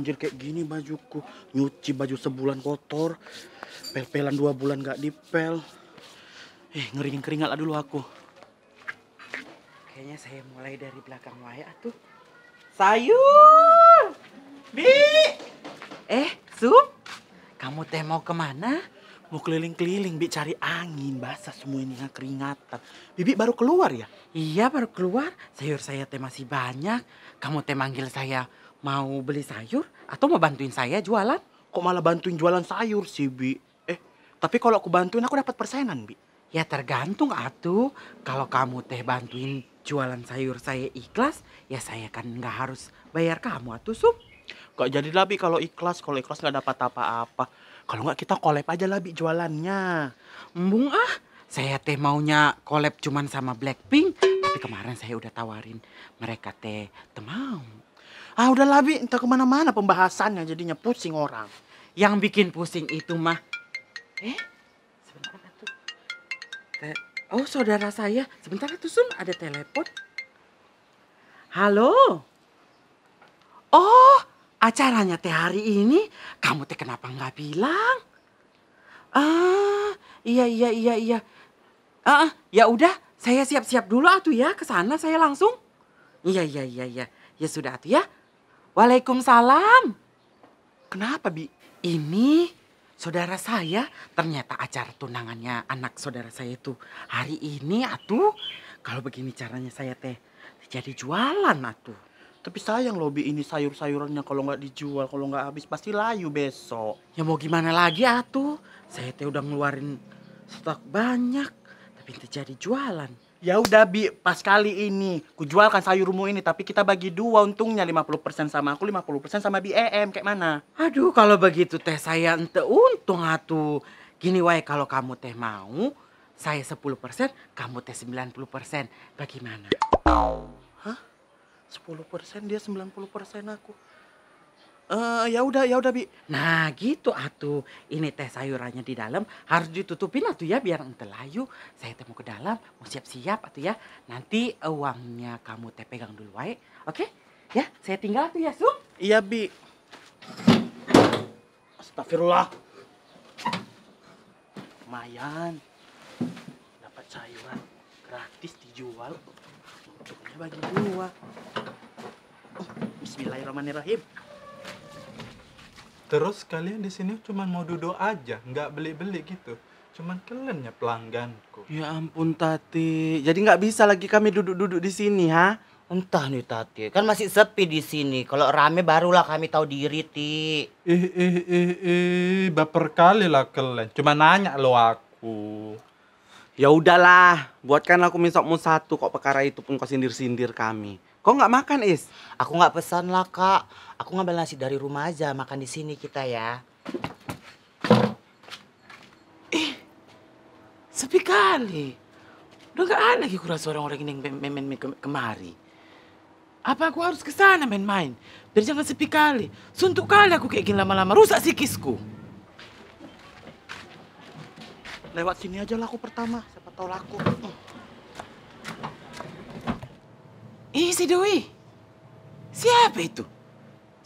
anjir kayak gini bajuku nyuci baju sebulan kotor pel-pelan dua bulan gak dipel eh ngeringin keringat dulu aku kayaknya saya mulai dari belakang waya tuh sayur bi eh sup kamu teh mau kemana mau keliling-keliling bi cari angin basah semua ini ya, keringatan bibi baru keluar ya iya baru keluar sayur saya teh masih banyak kamu teh manggil saya Mau beli sayur atau mau bantuin saya jualan? Kok malah bantuin jualan sayur sih, Bi? Eh, tapi kalau aku bantuin aku dapat persenan, Bi. Ya tergantung atuh. Kalau kamu teh bantuin jualan sayur saya ikhlas, ya saya kan nggak harus bayar kamu atuh, Sup. Kok jadi lah, Bi, kalau ikhlas. Kalau ikhlas nggak dapat apa-apa. Kalau nggak kita kolep aja lah, Bi, jualannya. Mbung ah, saya teh maunya kolep cuman sama Blackpink. Tapi kemarin saya udah tawarin mereka teh temau. Ah udah labi, entah kemana-mana pembahasannya jadinya pusing orang. Yang bikin pusing itu mah. Eh, sebentar tuh. Oh saudara saya, sebentar tuh Sun ada telepon. Halo. Oh, acaranya teh hari ini kamu teh kenapa nggak bilang? Ah, iya iya iya iya. Ah, ya udah, saya siap-siap dulu atuh ya ke sana saya langsung. Iya iya iya iya. Ya sudah atuh ya. Waalaikumsalam. Kenapa, Bi? Ini saudara saya ternyata acara tunangannya anak saudara saya itu hari ini atuh. Kalau begini caranya saya teh jadi jualan atuh. Tapi sayang loh Bi ini sayur-sayurannya kalau nggak dijual, kalau nggak habis pasti layu besok. Ya mau gimana lagi atuh? Saya teh udah ngeluarin stok banyak, tapi terjadi jualan. Ya udah Bi, pas kali ini ku jualkan sayurmu ini tapi kita bagi dua untungnya 50% sama aku, 50% sama EM kayak mana? Aduh, kalau begitu teh saya ente untung atuh. Gini wae kalau kamu teh mau, saya 10%, kamu teh 90%. Bagaimana? Hah? 10% dia 90% aku. Uh, ya udah ya udah bi. Nah gitu atuh. Ini teh sayurannya di dalam harus ditutupin atuh ya biar ente layu. Saya temu ke dalam mau siap-siap atuh ya. Nanti eh, uangnya kamu teh pegang dulu wae. Oke? Okay? Ya, saya tinggal tuh ya, su Iya, Bi. Astagfirullah. Mayan. Dapat sayuran gratis dijual. Untuknya bagi dua. Oh, Bismillahirrahmanirrahim. Terus kalian di sini cuma mau duduk aja, nggak beli-beli gitu. Cuman kelennya pelangganku. Ya ampun Tati, jadi nggak bisa lagi kami duduk-duduk di sini ha? Entah nih Tati, kan masih sepi di sini. Kalau rame barulah kami tahu diri Ti. Eh eh eh eh, baper kali lah kalian. Cuma nanya lo aku. Ya udahlah, buatkan aku misokmu satu kok perkara itu pun kau sindir-sindir kami. Kok nggak makan, Is? Aku nggak pesan lah, Kak. Aku ngambil nasi dari rumah aja, makan di sini kita ya. Ih, sepi kali. Udah nggak ada lagi kurasa seorang orang ini yang main-main ke kemari. Apa aku harus ke sana main-main? Biar jangan sepi kali. Suntuk kali aku kayak gini lama-lama, rusak sikisku. Lewat sini aja lah aku pertama, siapa tahu laku. Uh. Ini si Siapa itu?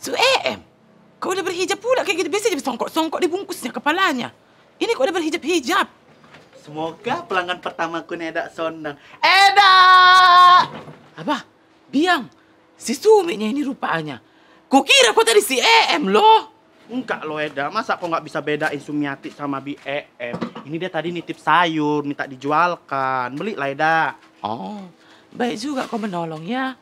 Su EM. Kau udah berhijab pula kayak gitu. Biasanya songkok-songkok dibungkusnya kepalanya. Ini kau udah berhijab-hijab. Semoga pelanggan pertamaku Neda Sonang. Eda! Apa? Biang. Si suminya ini rupanya. Kukira kau tadi si EM loh. Enggak loh Eda, masa kok nggak bisa bedain Sumiati sama BEM? Ini dia tadi nitip sayur, minta dijualkan. Belilah Eda. Oh, baik juga kau menolong ya.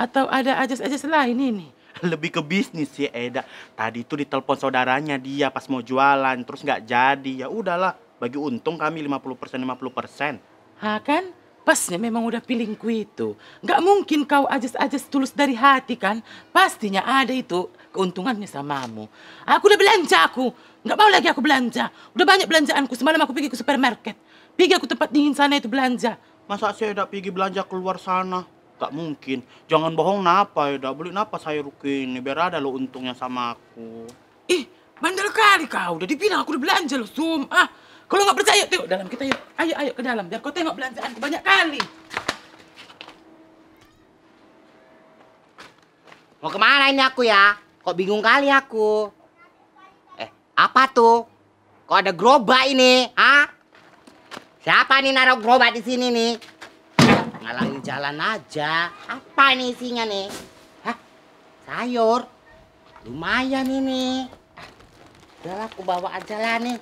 Atau ada ajas-ajas lain ini? Lebih ke bisnis ya Eda. Tadi itu ditelepon saudaranya dia pas mau jualan terus nggak jadi. Ya udahlah, bagi untung kami 50% 50%. Ha kan? Pasnya memang udah pilingku itu. Nggak mungkin kau ajas-ajas tulus dari hati kan? Pastinya ada itu keuntungannya samamu. Aku udah belanja aku. Nggak mau lagi aku belanja. Udah banyak belanjaanku. Semalam aku pergi ke supermarket. Pergi aku tempat dingin sana itu belanja. Masa saya tidak pergi belanja keluar sana? Gak mungkin. Jangan bohong napa ya, beli napa rugi ini biar ada lo untungnya sama aku. Ih, bandel kali kau. Udah dibilang aku udah belanja lo, Sum. Ah, kalau nggak percaya, tengok dalam kita yuk. Ayo, ayo ke dalam. Biar kau tengok belanjaan banyak kali. Mau kemana ini aku ya? Kok bingung kali aku? Eh, apa tuh? Kok ada gerobak ini? Ah, Siapa nih naruh gerobak di sini nih? Ngalangi jalan aja. Apa ini isinya nih? Hah? Sayur? Lumayan ini. Udah aku bawa aja lah nih.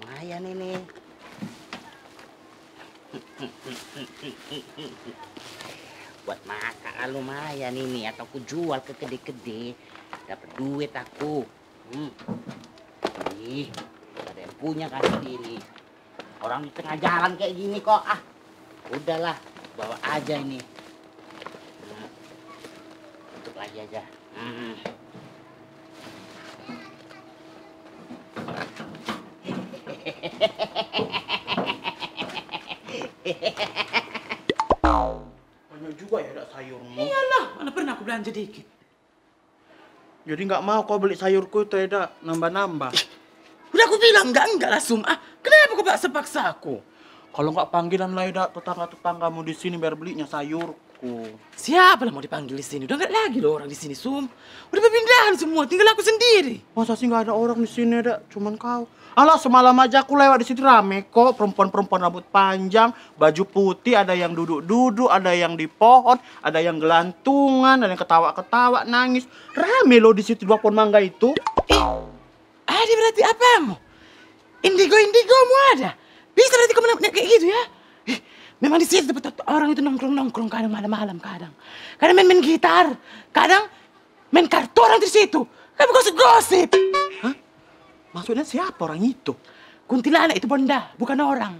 Lumayan ini. Buat makan lumayan ini. Atau aku jual ke kede kede? Dapat duit aku. Hmm. Ih, ada yang punya kasih ini. Orang di tengah jalan kayak gini kok. Ah, udahlah, bawa aja ini. Nah, untuk lagi aja. Hmm. Banyak juga ya ada sayurmu. Iyalah, mana pernah aku belanja dikit. Jadi nggak mau kau beli sayurku itu ada nambah-nambah. Udah aku bilang enggak enggak lah sumah. Aku tak sepaksa aku. Kalau nggak panggilan ya, tetangga-tetanggamu di sini biar belinya sayurku. Siapa lah mau dipanggil di sini? Udah nggak lagi loh orang di sini, Sum. Udah pindahan semua, tinggal aku sendiri. Masa sih nggak ada orang di sini, ada cuman kau. Allah semalam aja aku lewat di situ rame kok. Perempuan-perempuan rambut panjang, baju putih, ada yang duduk-duduk, ada yang di pohon, ada yang gelantungan, ada yang ketawa-ketawa, nangis. Rame loh di situ dua pohon mangga itu. Eh, ada berarti apa? mu indigo indigo mau ada. Bisa nanti kamu kayak gitu ya. memang di sini dapat orang itu nongkrong nongkrong kadang malam-malam kadang. Kadang main-main gitar, kadang main kartu orang di situ. Kamu gosip-gosip. Hah? Maksudnya siapa orang itu? Kuntilanak itu bonda, bukan orang.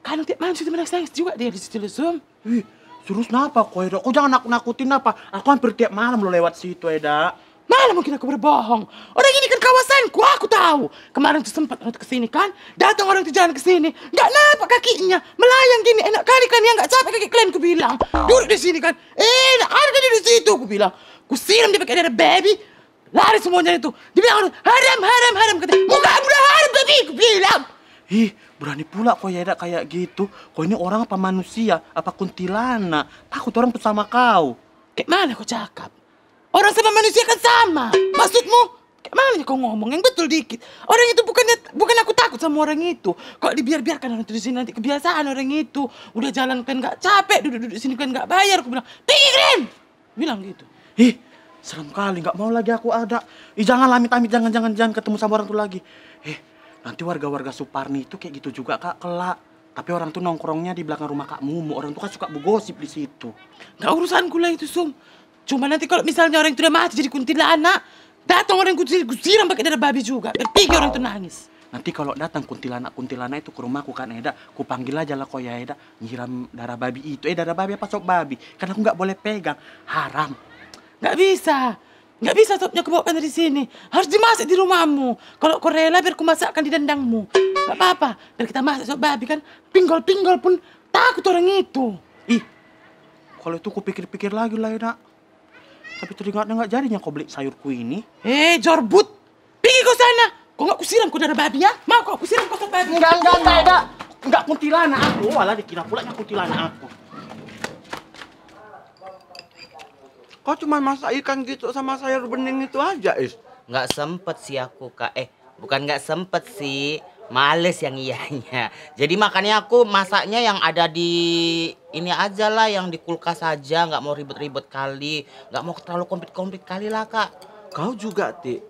Kadang tiap malam situ menangis juga dia di situ lesum. Ih, terus kenapa kau Eda? Kau jangan nakut nakutin apa? Aku hampir tiap malam lo lewat situ Eda. Malah mungkin aku berbohong. Orang ini kan kawasanku, aku tahu. Kemarin tuh sempat orang kesini kan, datang orang tuh jalan kesini, nggak nampak kakinya, melayang gini, enak kali kan yang nggak capek kaki kalian, ku bilang. Duduk di sini kan, eh ada kan di situ, ku bilang. Ku siram dia pakai ada baby, lari semuanya itu. Dia bilang, haram, haram, haram, kata, muka aku udah haram baby, ku bilang. Ih, berani pula kau ya kayak gitu. kau ini orang apa manusia, apa kuntilana, takut orang tuh sama kau. Kayak mana kau cakap? Orang sama manusia kan sama. Maksudmu? Makanya kau ngomong yang betul dikit. Orang itu bukannya bukan aku takut sama orang itu. Kok dibiar-biarkan orang itu di sini nanti kebiasaan orang itu. Udah jalan kan nggak capek, duduk-duduk di sini kan nggak bayar. Aku bilang, pikirin! Bilang gitu. Ih, serem kali nggak mau lagi aku ada. Ih, jangan amit-amit, jangan-jangan jangan ketemu sama orang itu lagi. Eh, nanti warga-warga Suparni itu kayak gitu juga kak kelak. Tapi orang tuh nongkrongnya di belakang rumah Kak Mumu. Orang tuh kan suka bergosip di situ. Gak urusan lah itu, Sum. Cuma nanti kalau misalnya orang itu udah mati jadi kuntilanak, datang orang kuntilanak, siram pakai darah babi juga. Bertiga orang itu nangis. Nanti kalau datang kuntilanak-kuntilanak itu ke rumahku kan Eda, ku panggil aja lah kau ya Eda, nyiram darah babi itu. Eh darah babi apa sok babi? Karena aku nggak boleh pegang, haram. Nggak bisa. Nggak bisa sopnya aku bawa dari sini. Harus dimasak di rumahmu. Kalau kau rela biar ku masakkan di dendangmu. Nggak apa-apa, biar kita masak sop babi kan. Pinggol-pinggol pun takut orang itu. Ih, kalau itu ku pikir-pikir lagi lah Eda. Tapi teringatnya nggak jadinya kau beli sayurku ini. Eh, jorbut! Pergi kau sana! Kau nggak kusiram kau darah babi ya? Mau kau kusiram kau sama babi? Enggak, enggak, enggak, enggak. Enggak kuntilanak aku. Walah, oh, dikira pula kuntilanak aku. Kau cuma masak ikan gitu sama sayur bening itu aja, Is? Nggak sempet sih aku, Kak. Eh, bukan nggak sempet sih. Males yang iyanya. Jadi makanya aku masaknya yang ada di ini aja lah yang di kulkas aja nggak mau ribet-ribet kali nggak mau terlalu komplit-komplit kali lah kak kau juga ti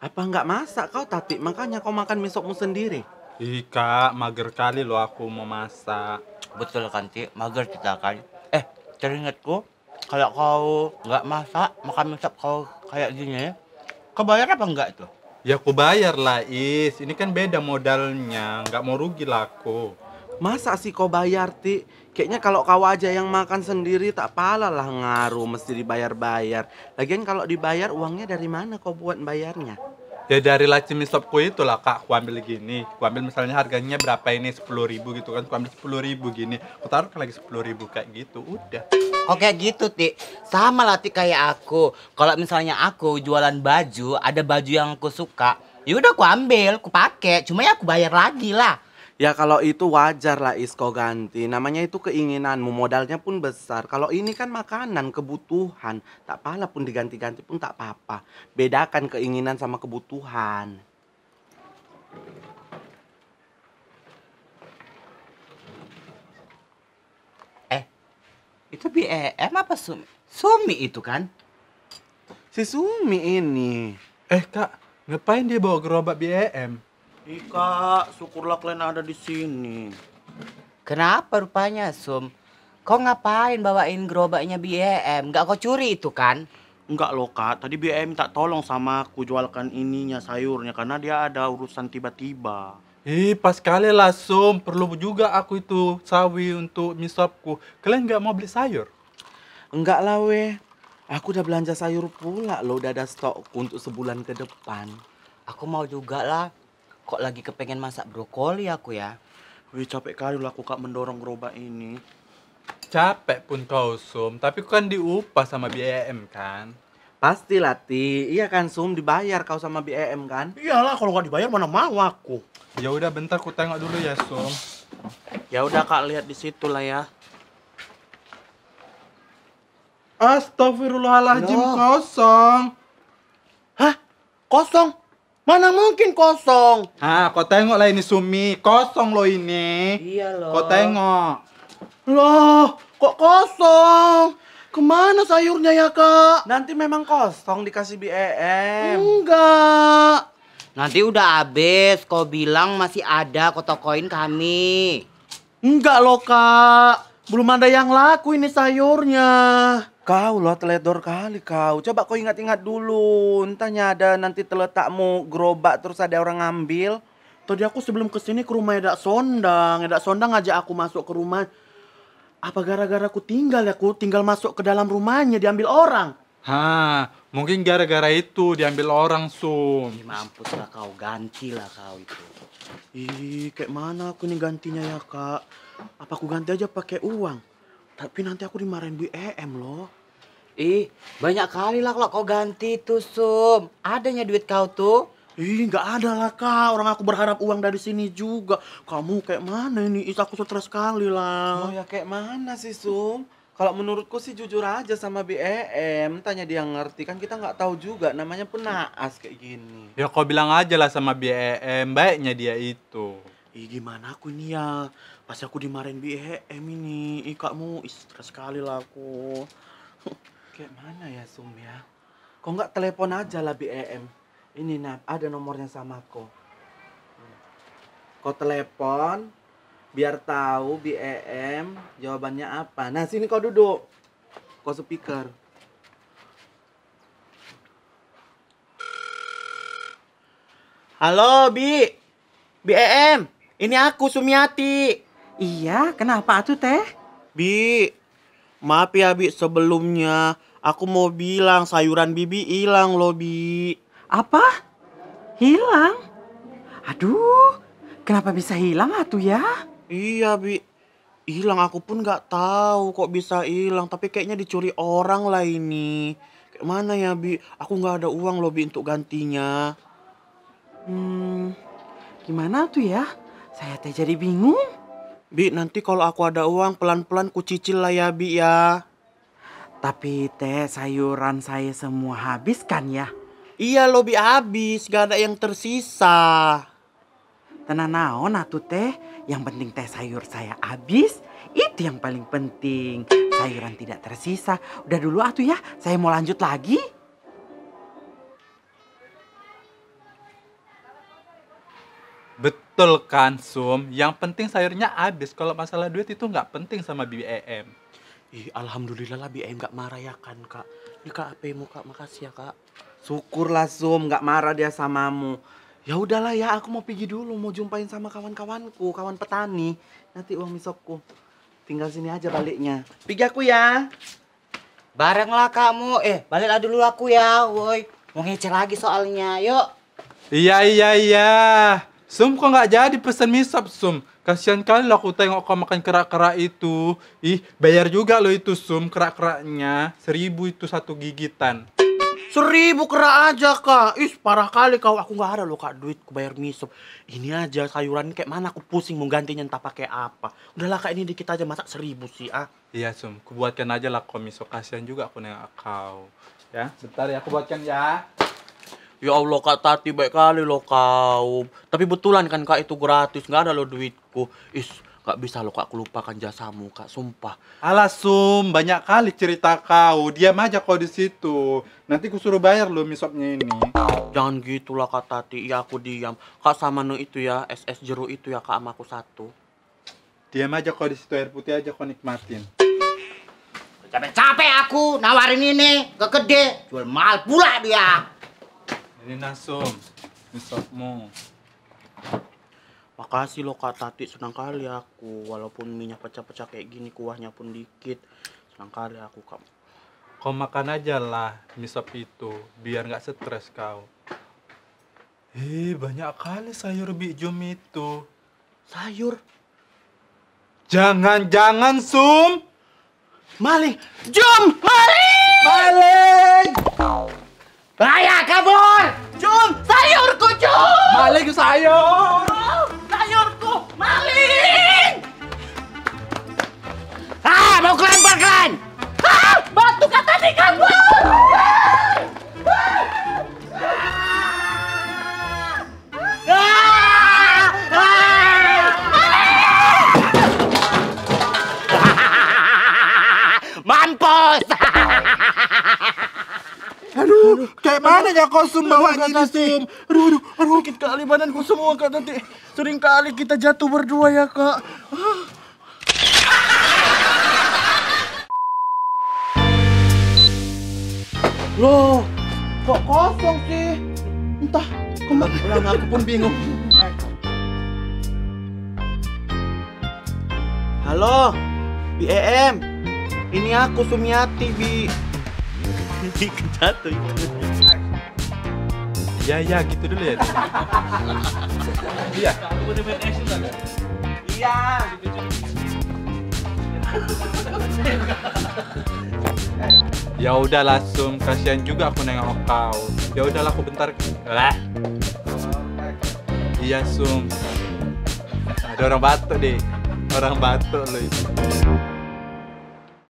apa nggak masak kau tapi makanya kau makan misokmu sendiri ih kak mager kali lo, aku mau masak betul kan ti mager kita kan eh teringatku kalau kau nggak masak makan misok kau kayak gini ya, kau bayar apa enggak itu ya aku bayar lah is ini kan beda modalnya nggak mau rugi lah aku Masa sih kau bayar, Ti? Kayaknya kalau kau aja yang makan sendiri tak pala lah ngaruh mesti dibayar-bayar. Lagian kalau dibayar uangnya dari mana kau buat bayarnya? Ya dari laci mie sopku itu lah kak, aku ambil gini. Aku ambil misalnya harganya berapa ini, 10 ribu gitu kan. Aku ambil 10 ribu gini, aku taruh kan lagi 10 ribu kayak gitu, udah. Oke oh, gitu Ti, sama lah Ti kayak aku. Kalau misalnya aku jualan baju, ada baju yang aku suka, yaudah aku ambil, aku pakai. Cuma ya aku bayar lagi lah. Ya kalau itu wajar lah Isko ganti. Namanya itu keinginanmu, modalnya pun besar. Kalau ini kan makanan, kebutuhan. Tak pahala pun diganti-ganti pun tak apa-apa. Bedakan keinginan sama kebutuhan. Eh, itu BEM apa Sumi? Sumi itu kan? Si Sumi ini. Eh kak, ngapain dia bawa gerobak BEM? Ika, syukurlah kalian ada di sini. Kenapa rupanya, Sum? Kau ngapain bawain gerobaknya BM? Gak kau curi itu kan? Enggak loh kak, tadi BM tak tolong sama aku jualkan ininya sayurnya karena dia ada urusan tiba-tiba. Ih, pas kali lah Sum, perlu juga aku itu sawi untuk misopku. Kalian nggak mau beli sayur? Enggak lah weh, aku udah belanja sayur pula loh, udah ada stok untuk sebulan ke depan. Aku mau juga lah, Kok lagi kepengen masak brokoli aku ya? Wih, capek kali lah aku kak mendorong gerobak ini. Capek pun kau, Sum. Tapi kan diupah sama BEM kan? Pasti, Lati. Iya kan, Sum? Dibayar kau sama BEM kan? Iyalah, kalau nggak dibayar mana mau aku. Ya udah, bentar aku tengok dulu ya, Sum. Ya udah, Kak. Lihat di situ lah ya. Astagfirullahaladzim, kosong. Hah? Kosong? Mana mungkin kosong? Ah, kau tengok lah ini Sumi, kosong loh ini. Iya loh. Kau tengok. Loh, kok kosong? Kemana sayurnya ya kak? Nanti memang kosong dikasih BEM. Enggak. Nanti udah habis, kau bilang masih ada kotokoin kami. Enggak loh kak. Belum ada yang laku ini sayurnya. Kau loh teledor kali kau. Coba kau ingat-ingat dulu. Entahnya ada nanti teletakmu gerobak terus ada orang ngambil. Tadi aku sebelum kesini ke rumah Edak Sondang. Edak Sondang ngajak aku masuk ke rumah. Apa gara-gara aku tinggal ya? Aku tinggal masuk ke dalam rumahnya diambil orang. Ha, mungkin gara-gara itu diambil orang, Sum. Ih, ya, mampus lah kau, ganti kau itu. Ih, kayak mana aku nih gantinya ya, Kak? apa aku ganti aja pakai uang tapi nanti aku dimarahin Bu EM loh ih banyak kali lah kalau kau ganti tuh sum adanya duit kau tuh Ih, nggak ada lah kak. Orang aku berharap uang dari sini juga. Kamu kayak mana ini? Is aku stres sekali lah. Oh ya kayak mana sih Sum? Kalau menurutku sih jujur aja sama BEM, tanya dia ngerti kan kita nggak tahu juga namanya pun naas kayak gini. Ya kau bilang aja lah sama BEM, baiknya dia itu. Ih gimana aku nih ya? pas aku dimarahin BEM eh, ini ih kamu stres sekali lah aku kayak mana ya Sum ya kok nggak telepon aja lah BEM ini nah ada nomornya sama aku kau telepon biar tahu BEM jawabannya apa nah sini kau duduk kau speaker Halo Bi BEM ini aku Sumiati Iya, kenapa atuh teh? Bi, maaf ya Bi sebelumnya. Aku mau bilang sayuran Bibi hilang loh Bi. Apa? Hilang? Aduh, kenapa bisa hilang atuh ya? Iya Bi, hilang aku pun nggak tahu kok bisa hilang. Tapi kayaknya dicuri orang lah ini. Kayak mana ya Bi? Aku nggak ada uang loh Bi untuk gantinya. Hmm, gimana tuh ya? Saya teh jadi bingung. Bi, nanti kalau aku ada uang pelan-pelan ku cicil lah ya, Bi ya. Tapi teh sayuran saya semua habis kan ya? Iya lo Bi habis, gak ada yang tersisa. Tenang naon atuh teh, yang penting teh sayur saya habis, itu yang paling penting. Sayuran tidak tersisa. Udah dulu atuh ya, saya mau lanjut lagi. Betul kan, Sum. Yang penting sayurnya habis. Kalau masalah duit itu nggak penting sama BBM. Ih, alhamdulillah lah BBM nggak marah ya kan, Kak. Ini Kak apa Kak? Makasih ya, Kak. Syukurlah, Sum. Nggak marah dia samamu. Ya udahlah ya, aku mau pergi dulu. Mau jumpain sama kawan-kawanku, kawan petani. Nanti uang misokku. Tinggal sini aja baliknya. Pergi aku ya. Barenglah kamu. Eh, baliklah dulu aku ya, woi. Mau ngece lagi soalnya, yuk. Iya, iya, iya. Sum kok nggak jadi pesan misap Sum. Kasihan kali lah aku tengok kau makan kerak-kerak itu. Ih, bayar juga lo itu Sum kerak-keraknya. Seribu itu satu gigitan. Seribu kerak aja kak. Ih, parah kali kau. Aku nggak ada lo kak duit ku bayar misap. Ini aja sayuran kayak mana aku pusing mau gantinya entah pakai apa. Udahlah kak ini dikit aja masak seribu sih ah. Iya Sum, kubuatkan aja lah kau misap. Kasihan juga aku nengok kau. Ya, bentar ya aku buatkan ya. Ya Allah Kak Tati baik kali lo kau. Tapi betulan kan Kak itu gratis, nggak ada lo duitku. Is, Kak bisa lo Kak kelupakan jasamu Kak, sumpah. Alasum banyak kali cerita kau. Diam aja kau di situ. Nanti ku suruh bayar lo misopnya ini. Jangan gitulah Kak Tati, ya aku diam. Kak sama no itu ya, SS jeruk itu ya Kak sama aku satu. Diam aja kau di situ air putih aja kau nikmatin. Capek-capek aku nawarin ini ke gede, jual mahal pula dia. Ini Nasum, nisabmu. Makasih loh Kak Tati, senang kali aku. Walaupun minyak pecah-pecah kayak gini, kuahnya pun dikit. Senang kali aku, Kak. Kau makan aja lah misop itu, biar nggak stres kau. Hei, banyak kali sayur bijum itu. Sayur? Jangan-jangan, Sum! Maling! jum Maling! Maling! Raya kabur! Jun, sayurku Jun! Maling sayur! Oh, sayurku maling! Ah, mau kelempar kelan Ah, batu kata di kabur! kayak mana ya kostum bawa kostum? Aduh, aduh, aduh, sakit kali badanku semua kak nanti. Sering kali kita jatuh berdua ya kak. Ah. Loh, kok kosong sih? Entah, kemana pulang aku pun bingung. Halo, BEM. Ini aku Sumiati, Bi nanti jatuh ya ya gitu dulu ya iya iya ya udah langsung kasihan juga aku nengok kau ya udahlah aku bentar lah iya sum ada orang batuk deh orang batuk loh. itu